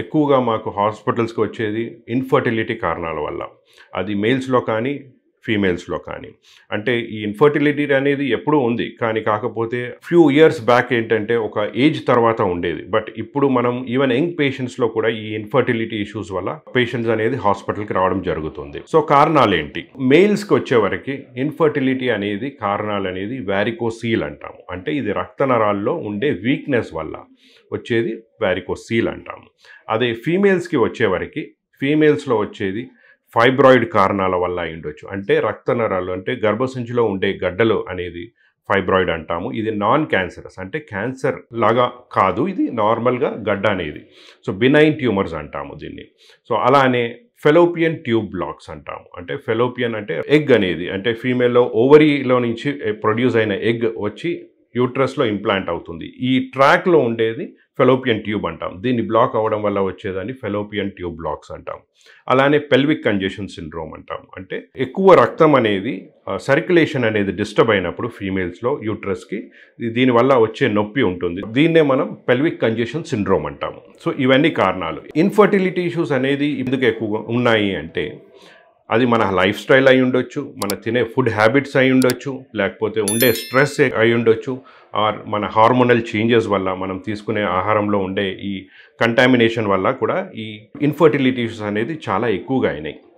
ఎక్కువగా మాకు హాస్పిటల్స్కి వచ్చేది ఇన్ఫర్టిలిటీ కారణాల వల్ల అది మేల్స్లో కానీ ఫీమేల్స్లో కానీ అంటే ఈ ఇన్ఫర్టిలిటీ అనేది ఎప్పుడూ ఉంది కానీ కాకపోతే ఫ్యూ ఇయర్స్ బ్యాక్ ఏంటంటే ఒక ఏజ్ తర్వాత ఉండేది బట్ ఇప్పుడు మనం ఈవెన్ యంగ్ పేషెంట్స్లో కూడా ఈ ఇన్ఫర్టిలిటీ ఇష్యూస్ వల్ల పేషెంట్స్ అనేది హాస్పిటల్కి రావడం జరుగుతుంది సో కారణాలు ఏంటి మెయిల్స్కి వచ్చేవరకు ఇన్ఫర్టిలిటీ అనేది కారణాలు అనేది వ్యారికోసీల్ అంటాము అంటే ఇది రక్తనరాల్లో ఉండే వీక్నెస్ వల్ల వచ్చేది వ్యారికోసీల్ అంటాము అదే ఫీమేల్స్కి వచ్చేవరకు ఫీమేల్స్లో వచ్చేది ఫైబ్రాయిడ్ కారణాల వల్ల అయిండొచ్చు అంటే రక్తనరాలు అంటే గర్భసంచిలో ఉండే గడ్డలు అనేది ఫైబ్రాయిడ్ అంటాము ఇది నాన్ క్యాన్సరస్ అంటే క్యాన్సర్ లాగా కాదు ఇది నార్మల్గా గడ్డ అనేది సో బినైన్ ట్యూమర్స్ అంటాము దీన్ని సో అలానే ఫెలోపియన్ ట్యూబ్ బ్లాక్స్ అంటాము అంటే ఫెలోపియన్ అంటే ఎగ్ అనేది అంటే ఫీమేల్లో ఓవరీలో నుంచి ప్రొడ్యూస్ eh, అయిన ఎగ్ వచ్చి యూట్రస్లో ఇంప్లాంట్ అవుతుంది ఈ ట్రాక్లో ఉండేది ఫెలోపియన్ ట్యూబ్ అంటాం దీన్ని బ్లాక్ అవ్వడం వల్ల వచ్చేదాన్ని ఫెలోపియన్ ట్యూబ్ బ్లాక్స్ అంటాం అలానే పెల్విక్ కంజెషన్ సిండ్రోమ్ అంటాం అంటే ఎక్కువ రక్తం అనేది సర్క్యులేషన్ అనేది డిస్టర్బ్ అయినప్పుడు ఫీమేల్స్లో యూట్రస్కి దీనివల్ల వచ్చే నొప్పి ఉంటుంది దీన్నే మనం పెల్విక్ కంజెషన్ సిండ్రోమ్ అంటాము సో ఇవన్నీ కారణాలు ఇన్ఫర్టిలిటీ ఇష్యూస్ అనేది ఎందుకు ఎక్కువగా ఉన్నాయి అంటే అది మన లైఫ్ స్టైల్ అయి ఉండొచ్చు మన తినే ఫుడ్ హ్యాబిట్స్ అయి ఉండొచ్చు లేకపోతే ఉండే స్ట్రెస్ అయి ఉండొచ్చు ఆర్ మన హార్మోనల్ చేంజెస్ వల్ల మనం తీసుకునే ఆహారంలో ఉండే ఈ కంటామినేషన్ వల్ల కూడా ఈ ఇన్ఫర్టిలిటీస్ అనేది చాలా ఎక్కువగా అయినాయి